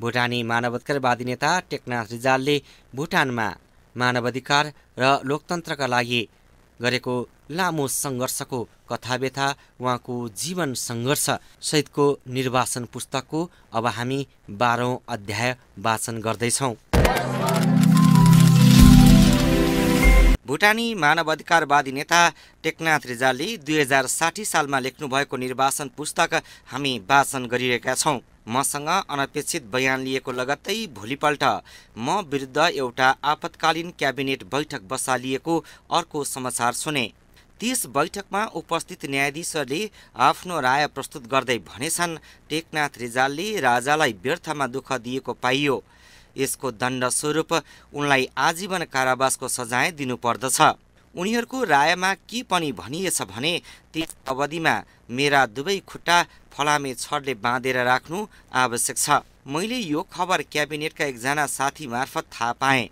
भुटानी मानवाधिकारवादी नेता टेकनाथ रिजालले भुटानमा मानवाधिकार र लोकतन्त्रका लागि गरेको लामो सङ्घर्षको कथा व्यथा उहाँको जीवन सङ्घर्ष सहितको निर्वाचन पुस्तकको अब हामी बाह्रौँ अध्याय वाचन गर्दैछौँ भुटानी मानवाधिकारवादी नेता टेकनाथ रिजालले दुई हजार साठी सालमा लेख्नुभएको निर्वाचन पुस्तक हामी वाचन गरिरहेका छौँ मसँग अनपेक्षित बयान लिएको लगत्तै भोलिपल्ट म विरुद्ध एउटा आपतकालीन क्याबिनेट बैठक बसालिएको अर्को समाचार सुने त्यस बैठकमा उपस्थित न्यायाधीशहरूले आफ्नो राय प्रस्तुत गर्दै भनेछन् टेकनाथ रिजालले राजालाई व्यर्थमा दुःख दिएको पाइयो यसको दण्डस्वरूप उनलाई आजीवन कारावासको सजाय दिनुपर्दछ उनीहरूको रायमा के पनि भनिएछ भने त्यस अवधिमा मेरा दुवै खुट्टा फलामे छडले बाँधेर राख्नु आवश्यक छ मैले यो खबर क्याबिनेटका एकजना साथी मार्फत थाहा पाएँ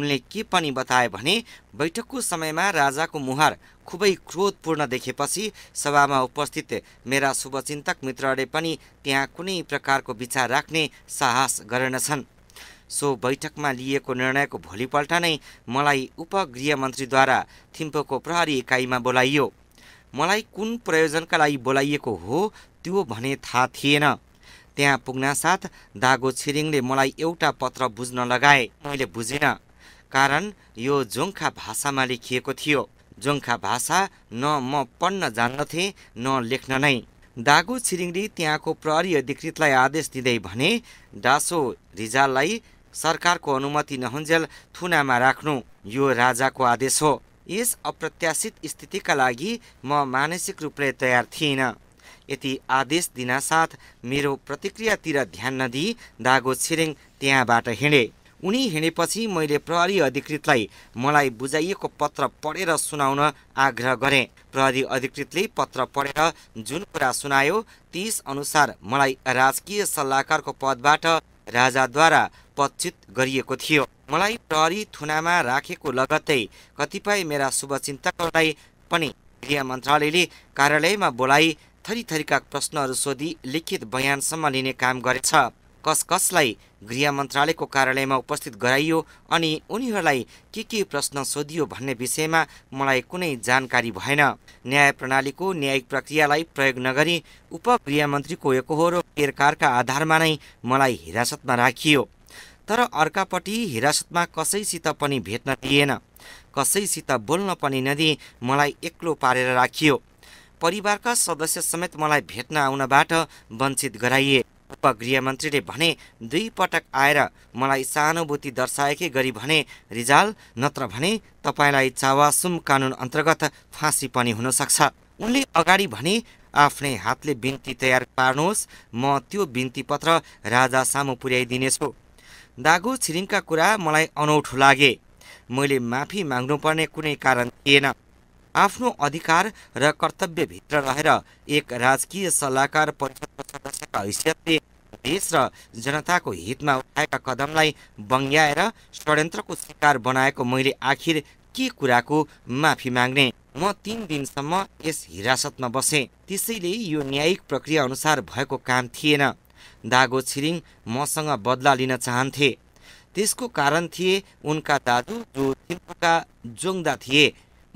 उनले के पनि बताए भने बैठकको समयमा राजाको मुहार खुबै क्रोधपूर्ण देखेपछि सभामा उपस्थित मेरा शुभचिन्तक मित्रले पनि त्यहाँ कुनै प्रकारको विचार राख्ने साहस गरेनछन् सो बैठकमा लिएको निर्णयको भोलिपल्ट नै मलाई उपगृह मन्त्रीद्वारा थिम्पोको प्रहरी इकाइमा बोलाइयो मलाई कुन प्रयोजनका लागि बोलाइएको हो त्यो भने थाहा थिएन त्यहाँ पुग्नासाथ दागो छिरिङले मलाई एउटा पत्र बुझ्न लगाए मैले बुझिनँ कारण यो जोङ्खा भाषामा लेखिएको थियो जोङ्खा भाषा न म पढ्न जान्दथेँ न लेख्न नै दागो छिरिङले त्यहाँको प्रहरी अधिकृतलाई आदेश दिँदै भने डासो रिजाललाई सरकारको अनुमति नहुन्जेल थुनामा राख्नु यो राजाको आदेश हो यस अप्रत्याशित स्थितिका लागि म मानसिक रूपले तयार थिइनँ यति आदेश दिनासाथ मेरो प्रतिक्रियातिर ध्यान नदिई दागो छिरिङ त्यहाँबाट हिँडे उनी हिँडेपछि मैले प्रहरी अधिकृतलाई मलाई बुझाइएको पत्र पढेर सुनाउन आग्रह गरेँ प्रहरी अधिकृतले पत्र पढेर जुन कुरा सुनायो त्यस अनुसार मलाई राजकीय सल्लाहकारको पदबाट राजाद्वारा पदच्युत गरिएको थियो मलाई प्रहरी थुनामा राखेको लगत्तै कतिपय मेरा शुभचिन्तकहरूलाई पनि गृह मन्त्रालयले कार्यालयमा बोलाइ थरी थरीका प्रश्नहरू सोधी लिखित बयानसम्म लिने काम गरेछ कस कसलाई गृह मन्त्रालयको कार्यालयमा उपस्थित गराइयो अनि उनीहरूलाई के के प्रश्न सोधियो भन्ने विषयमा मलाई कुनै जानकारी भएन न्याय प्रणालीको न्यायिक प्रक्रियालाई प्रयोग नगरी उपगृहमन्त्रीको एकहोरो पेरकारका आधारमा नै मलाई हिरासतमा राखियो तर अर्कापट्टि हिरासतमा कसैसित पनि भेट्न दिएन कसैसित बोल्न पनि नदिई मलाई एक्लो पारेर राखियो परिवारका सदस्य समेत मलाई भेट्न आउनबाट वञ्चित गराइए उप गृहमन्त्रीले भने दुई पटक आएर मलाई सहानुभूति दर्शाएकै गरी भने रिजाल नत्र भने तपाईँलाई चावासुम कानुन अन्तर्गत फाँसी पनि हुनसक्छ उनले अगाडि भने आफ्नै हातले बिन्ती तयार पार्नुहोस् म त्यो बिन्ती पत्र राजा सामु पुर्याइदिनेछु दागु छिरिङका कुरा मलाई अनौठो लागे मैले माफी माग्नुपर्ने कुनै कारण थिएन आफ्नो अधिकार र कर्तव्यभित्र रहेर एक राजकीय सल्लाहकार परिषदको सदस्यका हैसियतले देश र जनताको हितमा उठाएका कदमलाई बङ्ग्याएर षड्यन्त्रको शिकार बनाएको मैले आखिर के कुराको माफी माग्ने म तिन दिनसम्म यस हिरासतमा बसेँ त्यसैले यो न्यायिक प्रक्रिया अनुसार भएको काम थिएन दागो छिरिङ मसँग बदला लिन चाहन्थे त्यसको कारण थिए उनका दाजु जो थिम्पूका जोङदा थिए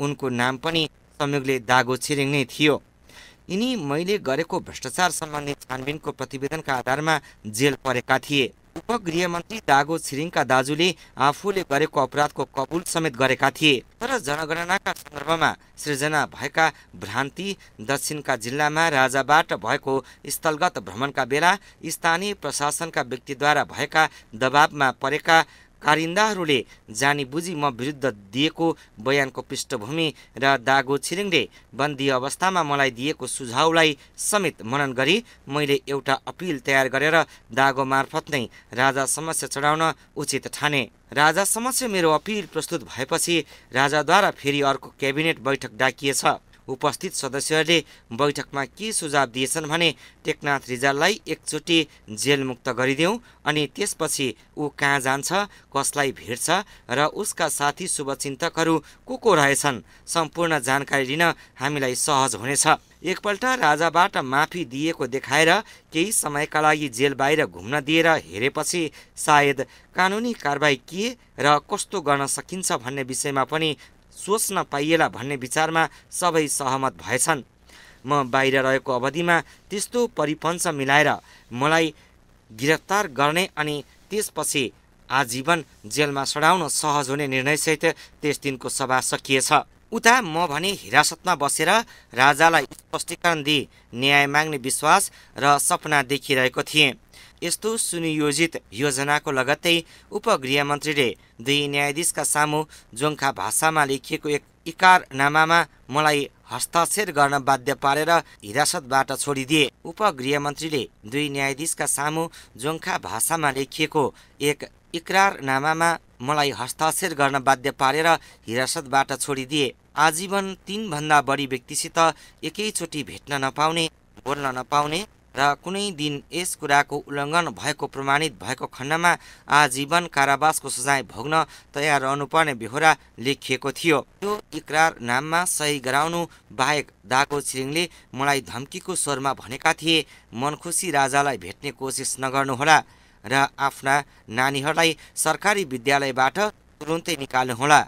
उनको नाम पनि संयोगले दागो छिरिङ नै थियो यिनी मैले गरेको भ्रष्टाचार सम्बन्धी छानबिनको प्रतिवेदनका आधारमा जेल परेका थिए उपगृहमन्त्री दागो छिरिङका दाजुले आफूले गरेको अपराधको कबुल समेत गरेका थिए तर जनगणनाका सन्दर्भमा सृजना भएका भ्रान्ति दक्षिणका जिल्लामा राजाबाट भएको स्थलगत भ्रमणका बेला स्थानीय प्रशासनका व्यक्तिद्वारा भएका दबावमा परेका कारिन्दाहरूले जानी बुझी म विरुद्ध दिएको बयानको पृष्ठभूमि र दागो छिरिङले बन्दी अवस्थामा मलाई दिएको सुझाउलाई समेत मनन गरी मैले एउटा अपिल तयार गरेर दागो मार्फत नै राजा समस्या चढाउन उचित ठाने राजा समस्या मेरो अपिल प्रस्तुत भएपछि राजाद्वारा फेरि अर्को क्याबिनेट बैठक डाकिएछ उपस्थित सदस्यहरूले बैठकमा के सुझाव दिएछन् भने टेकनाथ रिजाललाई एकचोटि जेलमुक्त गरिदेऊ अनि त्यसपछि ऊ कहाँ जान्छ कसलाई भेट्छ र उसका साथी शुभचिन्तकहरू को को रहेछन् सम्पूर्ण जानकारी लिन हामीलाई सहज हुनेछ एकपल्ट राजाबाट माफी दिएको देखाएर केही समयका लागि जेल बाहिर घुम्न दिएर हेरेपछि सायद कानुनी कारवाही के र कस्तो गर्न सकिन्छ भन्ने विषयमा पनि सोच्न पाइएला भन्ने विचारमा सबै सहमत भएछन् म बाहिर रहेको अवधिमा त्यस्तो परिपञ्च मिलाएर मलाई गिरफ्तार गर्ने अनि त्यसपछि आजीवन जेलमा सडाउन सहज हुने निर्णयसहित त्यस दिनको सभा सकिएछ उता म भने हिरासतमा बसेर राजालाई स्पष्टीकरण दिई न्याय माग्ने विश्वास र सपना देखिरहेको थिएँ यस्तो सुनियोजित योजनाको लगत्तै उपगृहमन्त्रीले दुई न्यायाधीशका सामु जोङ्खा भाषामा लेखिएको एक इकारनामामा मलाई हस्ताक्षर गर्न बाध्य पारेर हिरासतबाट छोडिदिए उपगृहमन्त्रीले दुई न्यायाधीशका सामु जोङ्खा भाषामा लेखिएको एक इकरारनामामा मलाई हस्ताक्षर गर्न बाध्य पारेर हिरासतबाट छोडिदिए आजीवन तिनभन्दा बढी व्यक्तिसित एकैचोटि भेट्न नपाउने बोल्न नपाउने र कुनै दिन यस कुराको उल्लङ्घन भएको प्रमाणित भएको खण्डमा आजीवन कारावासको सजाय भोग्न तयार रहनुपर्ने बेहोरा लेखिएको थियो त्यो इकरार नाममा सही गराउनु बाहेक दाको छिरिङले मलाई धम्कीको स्वरमा भनेका थिए मनखुसी राजालाई भेट्ने कोसिस नगर्नुहोला र आफ्ना नानीहरूलाई सरकारी विद्यालयबाट तुरुन्तै निकाल्नुहोला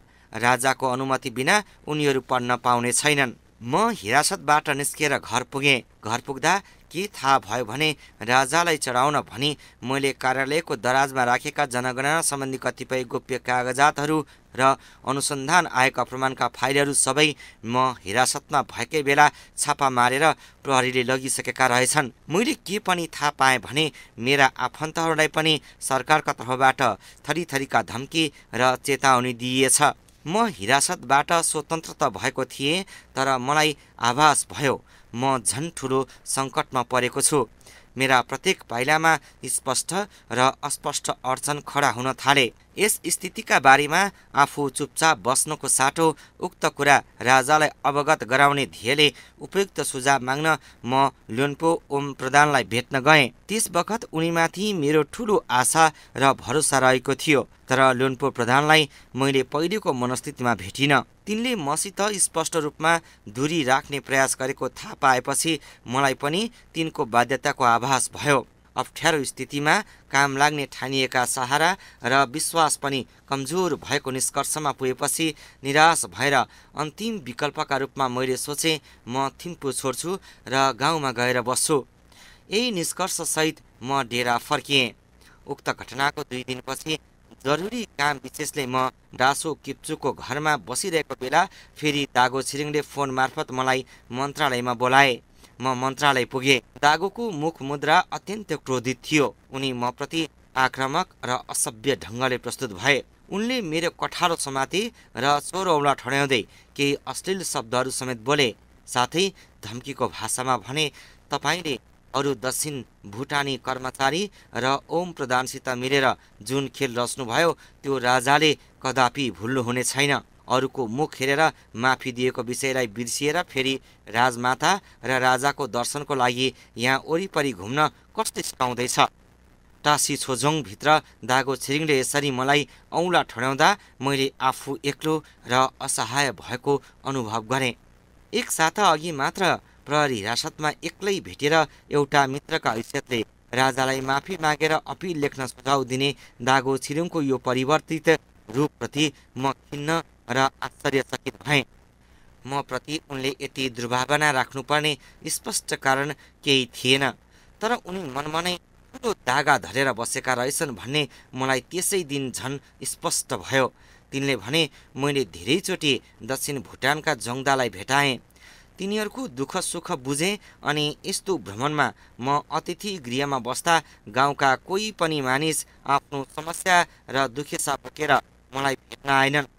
राजाको अनुमति बिना उनीहरू पढ्न पाउने छैनन् म हिरासतबाट निस्किएर घर पुगेँ घर पुग्दा के थाहा भयो भने राजालाई चढाउन भनी मैले कार्यालयको दराजमा राखेका जनगणना सम्बन्धी कतिपय गोप्य कागजातहरू र अनुसन्धान आएका प्रमाणका फाइलहरू सबै म हिरासतमा भएकै बेला छापा मारेर प्रहरीले लगिसकेका रहेछन् मैले के पनि थाहा पाएँ भने मेरा आफन्तहरूलाई पनि सरकारका तर्फबाट थरी थरीका धम्की र चेतावनी दिइएछ म हिरासतबाट स्वतन्त्र त भएको थिएँ तर मलाई आभास भयो म झन् ठुलो सङ्कटमा परेको छु मेरा प्रत्येक पाइलामा स्पष्ट र अस्पष्ट अडचन खडा हुन थाले यस स्थितिका बारेमा आफू चुपचाप बस्नको साटो उक्त कुरा राजालाई अवगत गराउने ध्येयले उपयुक्त सुझाव माग्न म लोनपो ओम प्रधानलाई भेट्न गएँ त्यस बखत उनीमाथि मेरो ठुलो आशा र भरोसा रहेको थियो तर लोन्पो प्रधानलाई मैले पहिलेको मनस्थितिमा भेटिनँ तिनले मसित स्पष्ट रूपमा दूरी राख्ने प्रयास गरेको थाहा पाएपछि मलाई पनि तिनको बाध्यताको आभास भयो अप्ठ्यारो स्थितिमा काम लाग्ने ठानिएका सहारा र विश्वास पनि कमजोर भएको निष्कर्षमा पुगेपछि निराश भएर अन्तिम विकल्पका रूपमा मैले सोचेँ म थिम्पू छोड्छु र गाउँमा गएर बस्छु यही निष्कर्षसहित म डेरा फर्किएँ उक्त घटनाको दुई दिनपछि जरुरी काम विशेषले म डासो किप्चुको घरमा बसिरहेको बेला फेरि दागो छिरिङले फोन मार्फत मलाई मन्त्रालयमा बोलाए म मन्त्रालय पुगे दागोको मुख मुद्रा अत्यन्त क्रोधित थियो उनी म प्रति आक्रामक र असभ्य ढङ्गले प्रस्तुत भए उनले मेरो कठारो समाते र चोरौला ठड्याउँदै केही अश्लील शब्दहरू समेत बोले साथै धम्कीको भाषामा भने तपाईँले अरू दक्षिण भुटानी कर्मचारी र ओम प्रधानसित मिलेर जुन खेल रच्नुभयो त्यो राजाले कदापि भुल्नुहुने छैन अरूको मुख हेरेर माफी दिएको विषयलाई बिर्सिएर फेरि राजमाता र राजाको दर्शनको लागि यहाँ वरिपरि घुम्न कस्तो सिकाउँदैछ टासी छोजोङभित्र दागो छिरिङले यसरी मलाई औँला ठड्याउँदा मैले आफू एक्लो र असहाय भएको अनुभव गरेँ एक साता अघि मात्र प्रहरी हिरासतमा एक्लै भेटेर एउटा मित्रका हैसियतले राजालाई माफी मागेर अपिल लेख्न सुझाउ दिने दागो छिरिङको यो परिवर्तित रूपप्रति म खिन्न र आश्चर्यचकित भए म प्रति उनले यति दुर्भावना राख्नुपर्ने स्पष्ट कारण केही थिएन तर उनी मनमा नै ठुलो दागा धरेर बसेका रहेछन् भन्ने मलाई त्यसै दिन झन् स्पष्ट भयो तिनले भने मैले धेरैचोटि दक्षिण भुटानका जङ्गदालाई भेटाएँ तिनीहरूको दुःख सुख बुझेँ अनि यस्तो भ्रमणमा म अतिथि गृहमा बस्दा गाउँका कोही पनि मानिस आफ्नो समस्या र दुखेसा बोकेर मलाई भेट्न आएनन्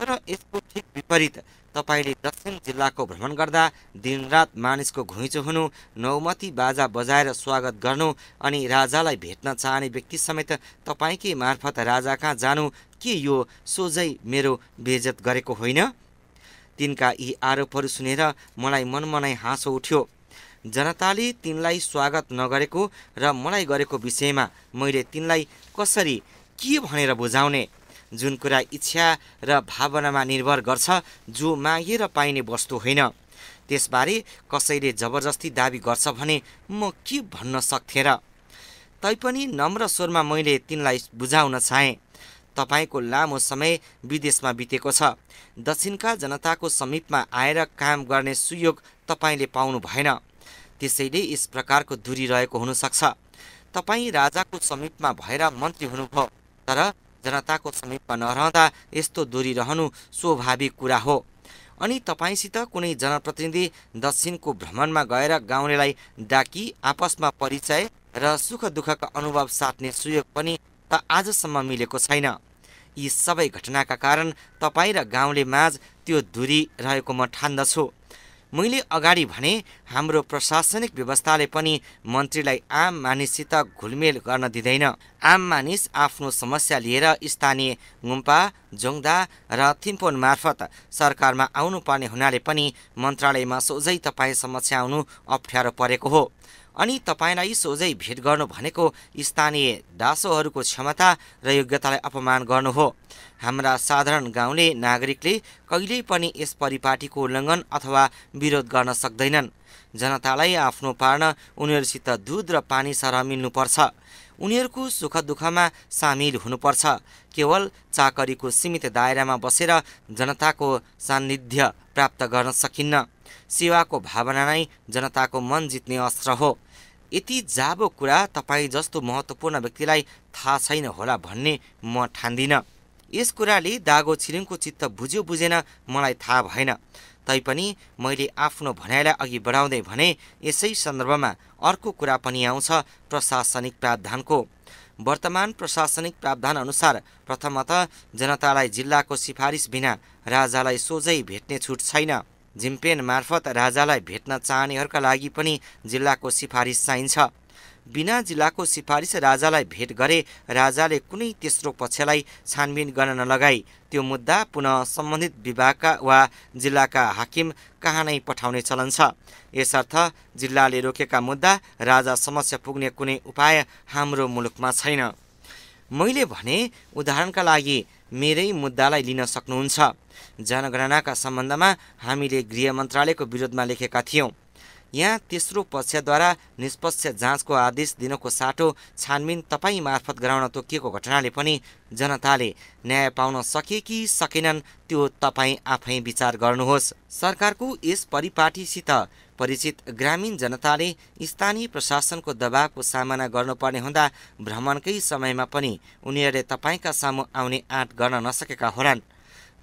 तर यसको ठिक विपरीत तपाईँले दक्षिण जिल्लाको भ्रमण गर्दा दिनरात मानिसको घुइँचो हुनु नौमती बाजा बजाएर स्वागत गर्नु अनि राजालाई भेट्न चाहने व्यक्ति समेत तपाईँकै मार्फत राजा कहाँ जानु के यो सोझै मेरो बेजत गरेको होइन तिनका यी आरोपहरू सुनेर मलाई मनमनाई हाँसो उठ्यो जनताले तिनलाई स्वागत नगरेको र मलाई गरेको विषयमा मैले तिनलाई कसरी के भनेर बुझाउने जुन कुरा इच्छा र भावनामा निर्भर गर्छ जो मागेर पाइने वस्तु होइन त्यसबारे कसैले जबरजस्ती दावी गर्छ भने म के भन्न सक्थेँ र तैपनि नम्र स्वरमा मैले तिनलाई बुझाउन चाहेँ तपाईँको लामो समय विदेशमा बितेको छ दक्षिणका जनताको समीपमा आएर काम गर्ने सुयोग तपाईँले पाउनु भएन त्यसैले यस प्रकारको दूरी रहेको हुनसक्छ तपाईँ राजाको समीपमा भएर मन्त्री हुनुभयो तर जनताको समीपमा नरहँदा यस्तो दूरी रहनु स्वाभाविक कुरा हो अनि तपाईँसित कुनै जनप्रतिनिधि दक्षिणको भ्रमणमा गएर गाउँलेलाई डाकी आपसमा परिचय र सुख दुःखका अनुभव साट्ने सुयोग पनि त आजसम्म मिलेको छैन यी सबै घटनाका कारण तपाईँ र गाउँले माझ त्यो दूरी रहेको म ठान्दछु मैले अगाडि भने हाम्रो प्रशासनिक व्यवस्थाले पनि मन्त्रीलाई आम मानिससित घुलमेल गर्न दिँदैन आम मानिस आफ्नो समस्या लिएर स्थानीय गुम्पा जोङदा र थिम्पोन मार्फत सरकारमा आउनुपर्ने हुनाले पनि मन्त्रालयमा सोझै तपाईँ समस्या आउनु अप्ठ्यारो परेको हो अनि तपाईँलाई सोझै भेट गर्नु भनेको स्थानीय दासोहरूको क्षमता र योग्यतालाई अपमान गर्नु हो हाम्रा साधारण गाउँले नागरिकले कहिल्यै पनि यस परिपाटीको उल्लङ्घन अथवा विरोध गर्न सक्दैनन् जनतालाई आफ्नो पार्न उनीहरूसित दुध र पानी सरह मिल्नुपर्छ उनीहरूको सुख दुःखमा सामेल हुनुपर्छ केवल चाकरीको सीमित दायरामा बसेर जनताको सान्निध्य प्राप्त गर्न सकिन्न सेवाको भावना नै जनताको मन जित्ने अस्त्र हो यति जाबो कुरा तपाईँ जस्तो महत्त्वपूर्ण व्यक्तिलाई थाहा छैन होला भन्ने म ठान्दिनँ यस कुराले दागो छिरिङको चित्त बुझ्यो बुझेन मलाई थाहा भएन तैपनि मैले आफ्नो भनाइलाई अघि बढाउँदै भने यसै सन्दर्भमा अर्को कुरा पनि आउँछ प्रशासनिक प्रावधानको वर्तमान प्रशासनिक प्रावधान अनुसार प्रथमत जनतालाई जिल्लाको सिफारिस बिना राजालाई सोझै भेट्ने छुट छैन जिम्पेन मार्फत राजालाई भेट्न चाहनेहरूका लागि पनि जिल्लाको सिफारिस चाहिन्छ बिना जिल्लाको सिफारिस राजालाई भेट गरे राजाले कुनै तेस्रो पक्षलाई छानबिन गर्न नलगाई त्यो मुद्दा पुनः सम्बन्धित विभागका वा जिल्लाका हाकिम कहाँ नै पठाउने चलन छ यसर्थ जिल्लाले रोकेका मुद्दा राजा समस्या पुग्ने कुनै उपाय हाम्रो मुलुकमा छैन मैले भने उदाहरणका लागि मेरै मुद्दालाई लिन सक्नुहुन्छ जनगणनाका सम्बन्धमा हामीले गृह मन्त्रालयको विरोधमा लेखेका थियौँ यहाँ तेस्रो पक्षद्वारा निष्पक्ष जाँचको आदेश दिनको साटो छानबिन तपाईँ मार्फत गराउन तोकिएको घटनाले पनि जनताले न्याय पाउन सके कि सकेनन् त्यो तपाईँ आफै विचार गर्नुहोस् सरकारको यस परिपाटीसित परिचित ग्रामीण जनताले स्थानीय प्रशासनको दबावको सामना गर्नुपर्ने हुँदा भ्रमणकै समयमा पनि उनीहरूले तपाईँका सामु आउने आँट गर्न नसकेका होलान्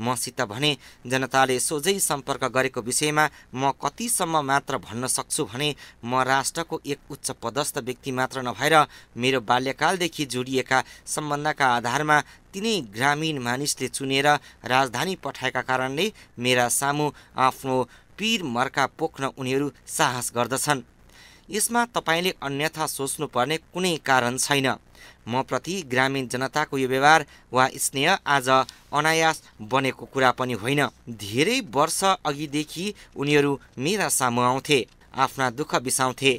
मसित भने जनताले सोझै सम्पर्क गरेको विषयमा म कतिसम्म मात्र भन्न सक्छु भने म राष्ट्रको एक उच्च पदस्थ व्यक्ति मात्र नभएर मेरो बाल्यकालदेखि जोडिएका सम्बन्धका आधारमा तिनै ग्रामीण मानिसले चुनेर राजधानी पठाएका कारणले मेरा सामु आफ्नो पिर मर्का पोख्न उनीहरू साहस गर्दछन् यसमा तपाईँले अन्यथा सोच्नुपर्ने कुनै कारण छैन म प्रति ग्रामीण जनताको यो व्यवहार वा स्नेह आज अनायास बनेको कुरा पनि होइन धेरै वर्ष अघिदेखि उनीहरू मेरा सामु आउँथे आफ्ना दुःख बिसाउँथे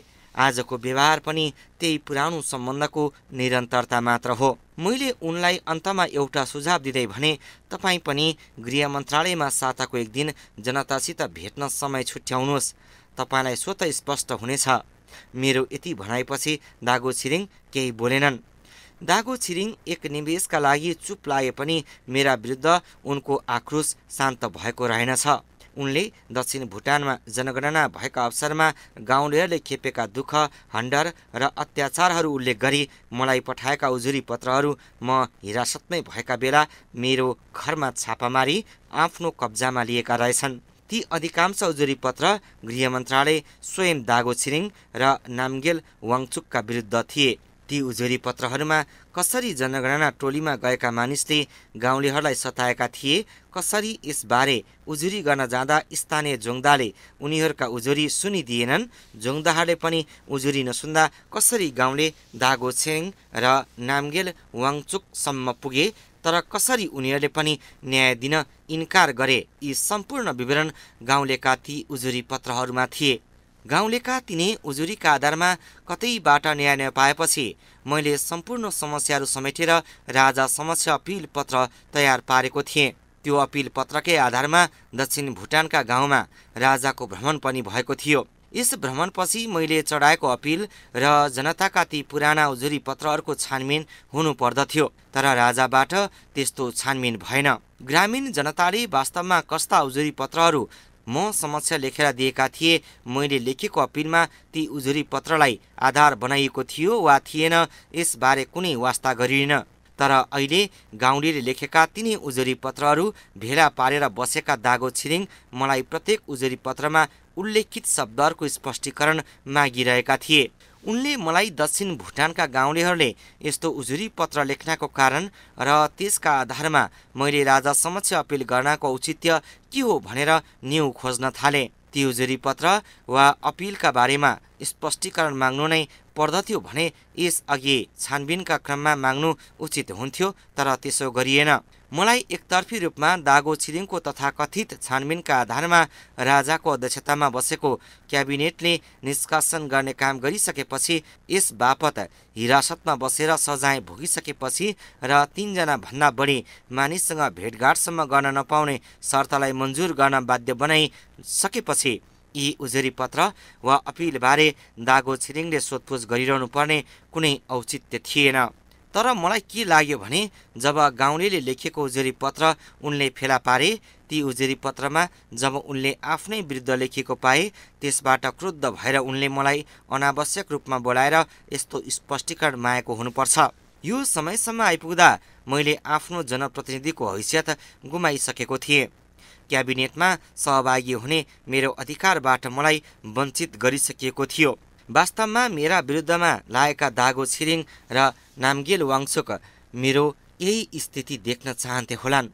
आजको व्यवहार पनि त्यही पुरानो सम्बन्धको निरन्तरता मात्र हो मैले उनलाई अन्तमा एउटा सुझाव दिँदै भने तपाईँ पनि गृह मन्त्रालयमा साताको एक दिन जनतासित भेट्न समय छुट्याउनुहोस् तपाईँलाई स्वत स्पष्ट हुनेछ मेरो यति भनाइपछि दागो छिरिङ केही बोलेनन् दागो छिरिङ एक निवेशका लागि चुप लागे पनि मेरा विरुद्ध उनको आक्रोश शान्त भएको रहेनछ उनले दक्षिण भुटानमा जनगणना भएका अवसरमा गाउँलेहरूले खेपेका दुःख हन्डर र अत्याचारहरू उल्लेख गरी मलाई पठाएका उजुरी पत्रहरू म हिरासतमै भएका बेला मेरो घरमा छापामारी आफ्नो कब्जामा लिएका रहेछन् ती अधिकांश उजुरी पत्र गृह मन्त्रालय स्वयं दागो छिरिङ र नामगेल वाङचुकका विरुद्ध थिए ती उजुरी पत्रहरूमा कसरी जनगणना टोलीमा गएका मानिसले गाउँलेहरूलाई सताएका थिए कसरी यसबारे उजुरी गर्न जाँदा स्थानीय जोङदाले उनीहरूका उजुरी सुनिदिएनन् जोङदाहरूले पनि उजुरी नसुन्दा कसरी गाउँले दागोछेङ र नामगेल वाङचुकसम्म पुगे तर कसरी उनीहरूले पनि न्याय दिन इन्कार गरे यी सम्पूर्ण विवरण गाउँलेका ती उजुरी पत्रहरूमा थिए गाउँलेका तिनै उजुरीका आधारमा कतैबाट न्याय नपाएपछि मैले सम्पूर्ण समस्याहरू समेटेर राजा समक्ष अपिल पत्र तयार पारेको थिएँ त्यो अपिल पत्रकै आधारमा दक्षिण भुटानका गाउँमा राजाको भ्रमण पनि भएको थियो यस भ्रमणपछि मैले चढाएको अपिल र जनताका ती पुराना उजुरी पत्रहरूको छानबिन हुनुपर्दथ्यो तर राजाबाट त्यस्तो छानबिन भएन ग्रामीण जनताले वास्तवमा कस्ता उजुरी पत्रहरू म समक्ष लेखेर दिएका थिए मैले लेखेको अपिलमा ती उजुरी पत्रलाई आधार बनाइएको थियो वा थिएन यसबारे कुनै वास्ता गरिएन तर अहिले गाउँलेले लेखेका तिनै उजुरी पत्रहरू भेला पारेर बसेका दागो छिरिङ मलाई प्रत्येक उजुरी पत्रमा उल्लेखित शब्दहरूको स्पष्टीकरण मागिरहेका थिए उनले मलाई दक्षिण भुटानका गाउँलेहरूले यस्तो उजुरी पत्र लेख्नको कारण र त्यसका आधारमा मैले राजा समक्ष अपिल गर्नको औचित्य के हो भनेर न्यु खोज्न थाले ती उजुरी पत्र वा अपिलका बारेमा स्पष्टीकरण माग्नु नै पर्दथ्यो भने यसअघि छानबिनका क्रममा माग्नु उचित हुन्थ्यो तर त्यसो गरिएन मलाई एकतर्फी रूपमा दागो छिरिङको तथा कथित छानबिनका आधारमा राजाको अध्यक्षतामा बसेको क्याबिनेटले निष्कासन गर्ने काम गरिसकेपछि यस बापत हिरासतमा बसेर सजाय भोगिसकेपछि र तिनजना भन्दा बढी मानिससँग भेटघाटसम्म गर्न नपाउने शर्तलाई मन्जुर गर्न बाध्य बनाइसकेपछि यी उजुरी पत्र वा अपिलबारे दागो छिरिङले सोधपुछ गरिरहनु पर्ने कुनै औचित्य थिएन तर मलाई के लाग्यो भने जब गाउँलेले लेखेको उजुरी पत्र उनले फेला पारे ती उजुरी पत्रमा जब उनले आफ्नै विरुद्ध लेखेको पाए त्यसबाट क्रुद्ध भएर उनले मलाई अनावश्यक रूपमा बोलाएर यस्तो स्पष्टीकरण मागेको हुनुपर्छ यो समयसम्म आइपुग्दा मैले आफ्नो जनप्रतिनिधिको हैसियत गुमाइसकेको थिएँ क्याबिनेटमा सहभागी हुने मेरो अधिकारबाट मलाई वञ्चित गरिसकिएको थियो वास्तवमा मेरा विरुद्धमा लागेका दागो छिरिङ र नामगेल वाङसुक मेरो यही स्थिति देख्न चाहन्थे होलान्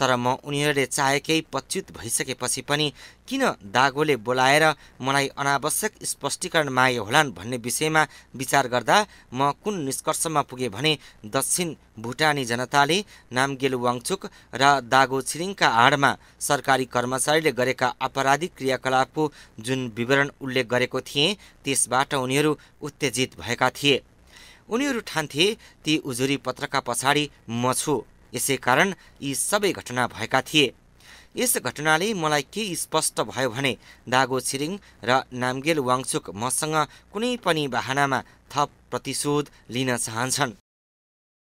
तर म उनीहरूले चाहेकै पच्युत भइसकेपछि पनि किन दागोले बोलाएर मलाई अनावश्यक स्पष्टीकरण मागे होलान् भन्ने विषयमा विचार गर्दा म कुन निष्कर्षमा पुगेँ भने दक्षिण भुटानी जनताले नामगेल वाङचुक र दागो छिरिङका आडमा सरकारी कर्मचारीले गरेका आपराधिक क्रियाकलापको जुन विवरण उल्लेख गरेको थिएँ त्यसबाट उनीहरू उत्तेजित भएका थिए उनीहरू ठान्थे ती उजुरी पत्रका पछाडि म छु यसै कारण यी सबै घटना भएका थिए यस घटनाले मलाई के स्पष्ट भयो भने दागो छिरिङ र नामगेल वाङसुक मसँग कुनै पनि बाहनामा थप प्रतिशोध लिन चाहन्छन्